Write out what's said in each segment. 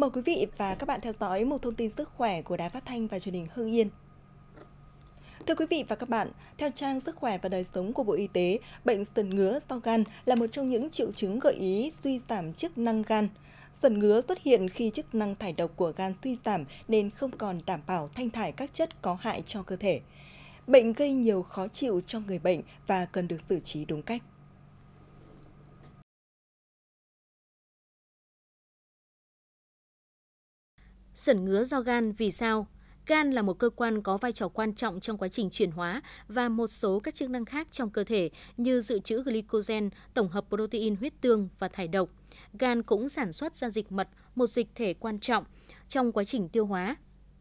Mời quý vị và các bạn theo dõi một thông tin sức khỏe của Đài Phát Thanh và truyền hình Hưng Yên. Thưa quý vị và các bạn, theo trang Sức khỏe và đời sống của Bộ Y tế, bệnh sần ngứa do gan là một trong những triệu chứng gợi ý suy giảm chức năng gan. Sần ngứa xuất hiện khi chức năng thải độc của gan suy giảm nên không còn đảm bảo thanh thải các chất có hại cho cơ thể. Bệnh gây nhiều khó chịu cho người bệnh và cần được xử trí đúng cách. sẩn ngứa do gan vì sao? Gan là một cơ quan có vai trò quan trọng trong quá trình chuyển hóa và một số các chức năng khác trong cơ thể như dự trữ glycogen, tổng hợp protein huyết tương và thải độc. Gan cũng sản xuất ra dịch mật, một dịch thể quan trọng trong quá trình tiêu hóa.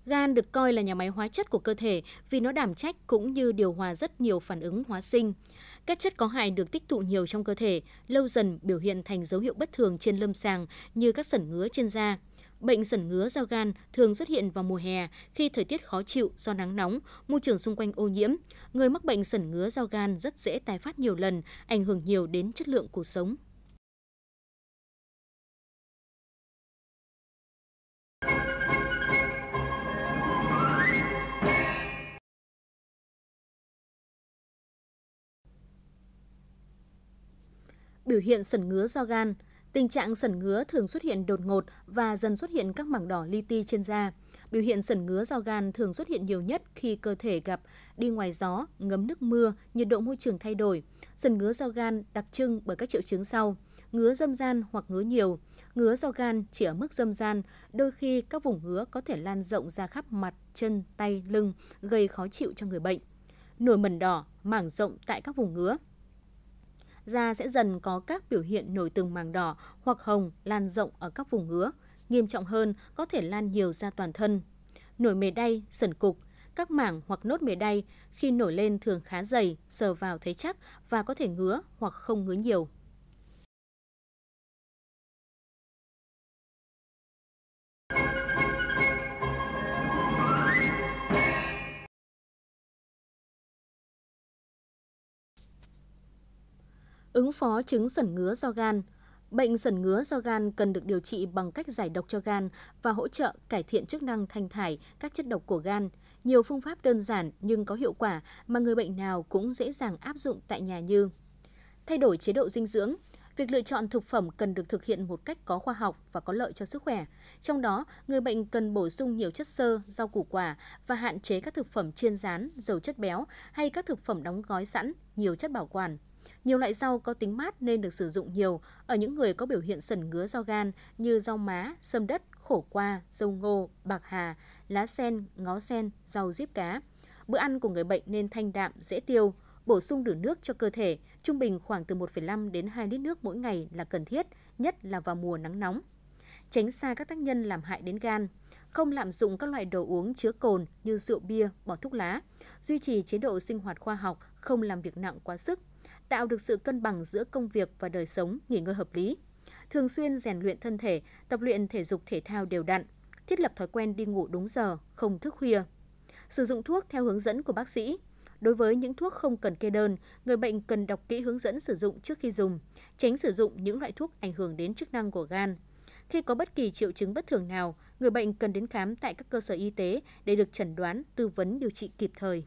Gan được coi là nhà máy hóa chất của cơ thể vì nó đảm trách cũng như điều hòa rất nhiều phản ứng hóa sinh. Các chất có hại được tích tụ nhiều trong cơ thể, lâu dần biểu hiện thành dấu hiệu bất thường trên lâm sàng như các sẩn ngứa trên da. Bệnh sẩn ngứa do gan thường xuất hiện vào mùa hè khi thời tiết khó chịu do nắng nóng, môi trường xung quanh ô nhiễm. Người mắc bệnh sẩn ngứa do gan rất dễ tái phát nhiều lần, ảnh hưởng nhiều đến chất lượng cuộc sống. Biểu hiện sẩn ngứa do gan – Tình trạng sẩn ngứa thường xuất hiện đột ngột và dần xuất hiện các mảng đỏ li ti trên da. Biểu hiện sẩn ngứa do gan thường xuất hiện nhiều nhất khi cơ thể gặp đi ngoài gió, ngấm nước mưa, nhiệt độ môi trường thay đổi. Sẩn ngứa do gan đặc trưng bởi các triệu chứng sau: ngứa dâm gian hoặc ngứa nhiều, ngứa do gan chỉ ở mức dâm gian, đôi khi các vùng ngứa có thể lan rộng ra khắp mặt, chân, tay, lưng, gây khó chịu cho người bệnh. Nổi mẩn đỏ, mảng rộng tại các vùng ngứa da sẽ dần có các biểu hiện nổi từng màng đỏ hoặc hồng lan rộng ở các vùng ngứa. Nghiêm trọng hơn, có thể lan nhiều ra toàn thân. Nổi mề đay, sẩn cục, các mảng hoặc nốt mề đay khi nổi lên thường khá dày, sờ vào thấy chắc và có thể ngứa hoặc không ngứa nhiều. Ứng phó chứng sẩn ngứa do gan Bệnh sẩn ngứa do gan cần được điều trị bằng cách giải độc cho gan và hỗ trợ cải thiện chức năng thanh thải các chất độc của gan. Nhiều phương pháp đơn giản nhưng có hiệu quả mà người bệnh nào cũng dễ dàng áp dụng tại nhà như thay đổi chế độ dinh dưỡng, việc lựa chọn thực phẩm cần được thực hiện một cách có khoa học và có lợi cho sức khỏe. Trong đó, người bệnh cần bổ sung nhiều chất xơ, rau củ quả và hạn chế các thực phẩm chiên rán, dầu chất béo hay các thực phẩm đóng gói sẵn, nhiều chất bảo quản. Nhiều loại rau có tính mát nên được sử dụng nhiều ở những người có biểu hiện sẩn ngứa do gan như rau má, sâm đất, khổ qua, dâu ngô, bạc hà, lá sen, ngó sen, rau diếp cá. Bữa ăn của người bệnh nên thanh đạm, dễ tiêu, bổ sung đủ nước cho cơ thể, trung bình khoảng từ 1,5 đến 2 lít nước mỗi ngày là cần thiết, nhất là vào mùa nắng nóng. Tránh xa các tác nhân làm hại đến gan, không lạm dụng các loại đồ uống chứa cồn như rượu bia, bỏ thuốc lá, duy trì chế độ sinh hoạt khoa học không làm việc nặng quá sức, tạo được sự cân bằng giữa công việc và đời sống, nghỉ ngơi hợp lý. Thường xuyên rèn luyện thân thể, tập luyện thể dục thể thao đều đặn, thiết lập thói quen đi ngủ đúng giờ, không thức khuya. Sử dụng thuốc theo hướng dẫn của bác sĩ. Đối với những thuốc không cần kê đơn, người bệnh cần đọc kỹ hướng dẫn sử dụng trước khi dùng, tránh sử dụng những loại thuốc ảnh hưởng đến chức năng của gan. Khi có bất kỳ triệu chứng bất thường nào, người bệnh cần đến khám tại các cơ sở y tế để được chẩn đoán, tư vấn điều trị kịp thời.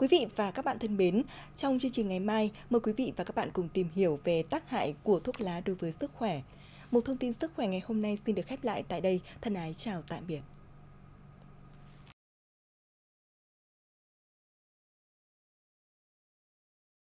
Quý vị và các bạn thân mến, trong chương trình ngày mai, mời quý vị và các bạn cùng tìm hiểu về tác hại của thuốc lá đối với sức khỏe. Một thông tin sức khỏe ngày hôm nay xin được khép lại tại đây. Thân ái chào tạm biệt.